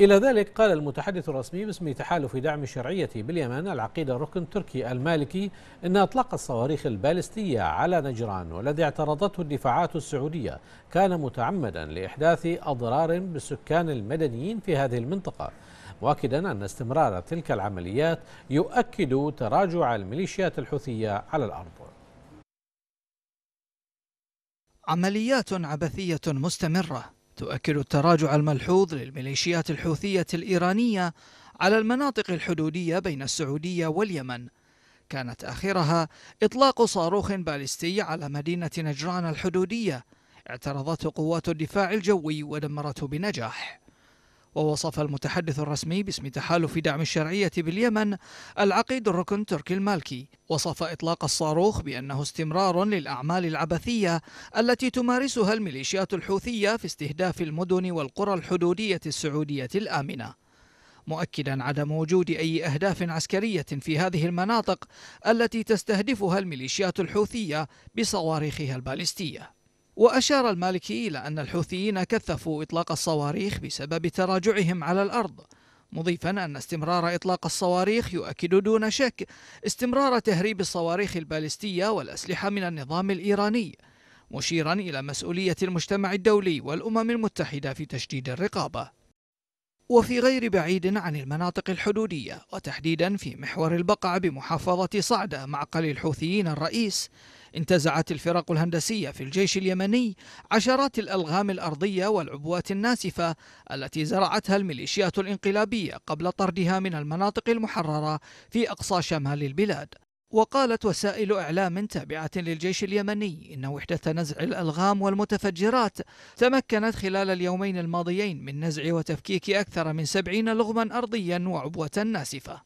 إلى ذلك قال المتحدث الرسمي باسم تحالف دعم الشرعية باليمن العقيدة الركن التركي المالكي أن إطلاق الصواريخ البالستية على نجران والذي اعترضته الدفاعات السعودية كان متعمدا لإحداث أضرار بالسكان المدنيين في هذه المنطقة مؤكدا أن استمرار تلك العمليات يؤكد تراجع الميليشيات الحوثية على الأرض عمليات عبثية مستمرة تؤكد التراجع الملحوظ للميليشيات الحوثية الإيرانية على المناطق الحدودية بين السعودية واليمن كانت آخرها إطلاق صاروخ باليستي على مدينة نجران الحدودية اعترضته قوات الدفاع الجوي ودمرته بنجاح ووصف المتحدث الرسمي باسم تحالف دعم الشرعية باليمن العقيد الركن تركي المالكي وصف إطلاق الصاروخ بأنه استمرار للأعمال العبثية التي تمارسها الميليشيات الحوثية في استهداف المدن والقرى الحدودية السعودية الآمنة مؤكدا عدم وجود أي أهداف عسكرية في هذه المناطق التي تستهدفها الميليشيات الحوثية بصواريخها البالستية وأشار المالكي إلى أن الحوثيين كثفوا إطلاق الصواريخ بسبب تراجعهم على الأرض مضيفا أن استمرار إطلاق الصواريخ يؤكد دون شك استمرار تهريب الصواريخ البالستية والأسلحة من النظام الإيراني مشيرا إلى مسؤولية المجتمع الدولي والأمم المتحدة في تشديد الرقابة وفي غير بعيد عن المناطق الحدودية وتحديدا في محور البقع بمحافظة صعدة معقل الحوثيين الرئيس انتزعت الفرق الهندسية في الجيش اليمني عشرات الألغام الأرضية والعبوات الناسفة التي زرعتها الميليشيات الانقلابية قبل طردها من المناطق المحررة في أقصى شمال البلاد وقالت وسائل إعلام تابعة للجيش اليمني إن وحدة نزع الألغام والمتفجرات تمكنت خلال اليومين الماضيين من نزع وتفكيك أكثر من سبعين لغما أرضيا وعبوة ناسفة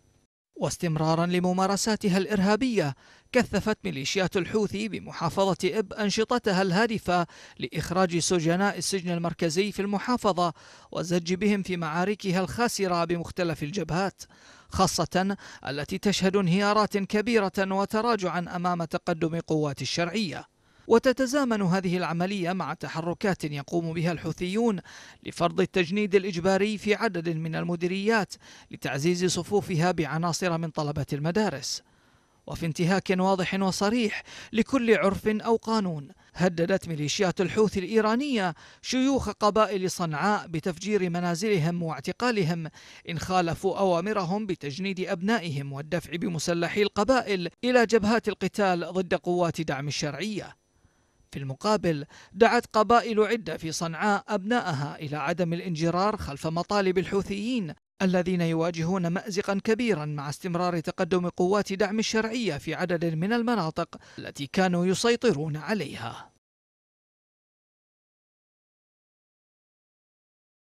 واستمرارا لممارساتها الإرهابية كثفت ميليشيات الحوثي بمحافظة إب أنشطتها الهادفة لإخراج سجناء السجن المركزي في المحافظة وزج بهم في معاركها الخاسرة بمختلف الجبهات خاصة التي تشهد انهيارات كبيرة وتراجعا أمام تقدم قوات الشرعية وتتزامن هذه العملية مع تحركات يقوم بها الحوثيون لفرض التجنيد الإجباري في عدد من المديريات لتعزيز صفوفها بعناصر من طلبة المدارس وفي انتهاك واضح وصريح لكل عرف أو قانون هددت ميليشيات الحوثي الإيرانية شيوخ قبائل صنعاء بتفجير منازلهم واعتقالهم إن خالفوا أوامرهم بتجنيد أبنائهم والدفع بمسلحي القبائل إلى جبهات القتال ضد قوات دعم الشرعية في المقابل دعت قبائل عدة في صنعاء أبنائها إلى عدم الانجرار خلف مطالب الحوثيين الذين يواجهون مأزقا كبيرا مع استمرار تقدم قوات دعم الشرعية في عدد من المناطق التي كانوا يسيطرون عليها